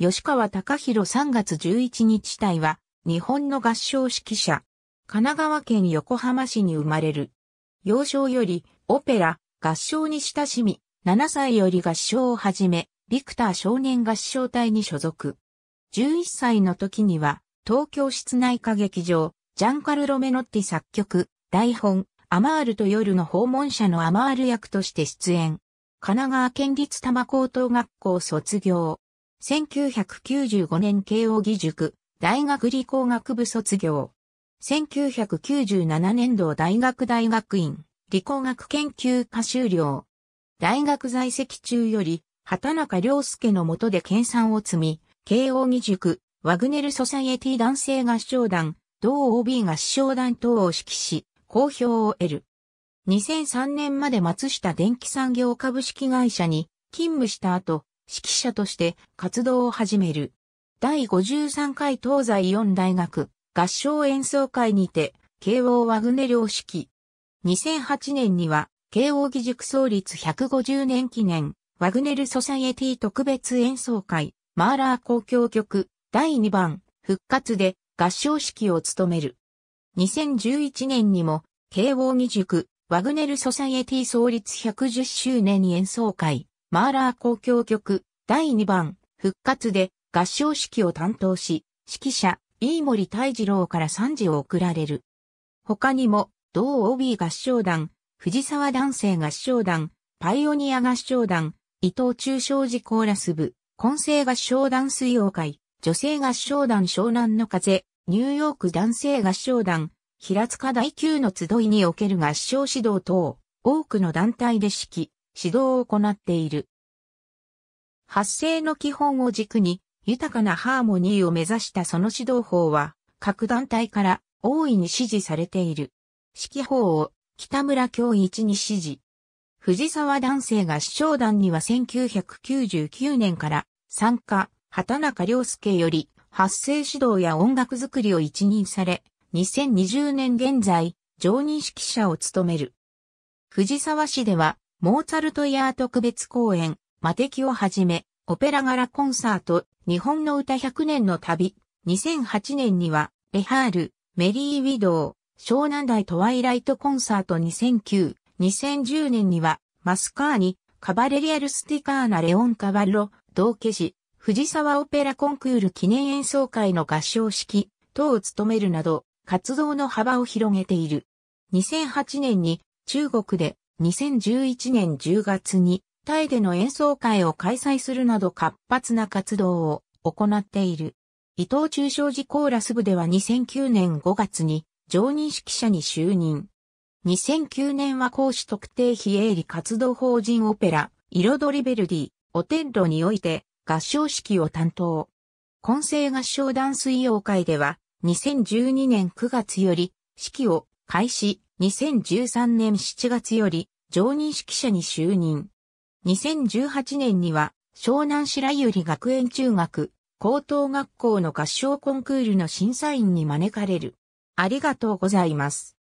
吉川隆弘3月11日隊は、日本の合唱指揮者。神奈川県横浜市に生まれる。幼少より、オペラ、合唱に親しみ、7歳より合唱を始め、ビクター少年合唱隊に所属。11歳の時には、東京室内歌劇場、ジャンカルロメノッティ作曲、台本、アマールと夜の訪問者のアマール役として出演。神奈川県立多摩高等学校卒業。1995年慶応義塾、大学理工学部卒業。1997年度大学大学院、理工学研究科修了。大学在籍中より、畑中良介の下で研鑽を積み、慶応義塾、ワグネルソサイエティ男性合唱団、同 OB 合唱団等を指揮し、好評を得る。2003年まで松下電気産業株式会社に勤務した後、指揮者として活動を始める。第53回東西4大学合唱演奏会にて、慶応ワグネを指揮。2008年には、慶応義塾創立150年記念、ワグネルソサイエティ特別演奏会、マーラー公共曲、第2番、復活で合唱指揮を務める。2011年にも、慶応義塾、ワグネルソサイエティ創立110周年演奏会、マーラー交響曲第2番復活で合唱式を担当し、指揮者、飯森泰次郎から賛辞を送られる。他にも、同 OB 合唱団、藤沢男性合唱団、パイオニア合唱団、伊藤忠商事コーラス部、混声合唱団水曜会、女性合唱団湘南の風、ニューヨーク男性合唱団、平塚第9の集いにおける合唱指導等、多くの団体で指揮、指導を行っている。発声の基本を軸に豊かなハーモニーを目指したその指導法は各団体から大いに支持されている。指揮法を北村京一に支持。藤沢男性合唱団には1999年から参加、畑中良介より発声指導や音楽作りを一任され、2020年現在、常任指揮者を務める。藤沢市ではモーツァルトヤー特別公演、魔敵をはじめ、オペラ柄コンサート、日本の歌100年の旅、2008年には、レハール、メリー・ウィドウ、湘南大トワイライトコンサート2009、2010年には、マスカーニ、カバレリアルスティカーナ・レオン・カバロ、道化師、藤沢オペラコンクール記念演奏会の合唱式、等を務めるなど、活動の幅を広げている。2008年に中国で2011年10月にタイでの演奏会を開催するなど活発な活動を行っている。伊藤中小寺コーラス部では2009年5月に常任指揮者に就任。2009年は講師特定非営利活動法人オペラ、彩りベルディ、オテッロにおいて合唱式を担当。混声合唱団水曜会では2012年9月より式を開始、2013年7月より常任指揮者に就任。2018年には湘南白百合学園中学高等学校の合唱コンクールの審査員に招かれる。ありがとうございます。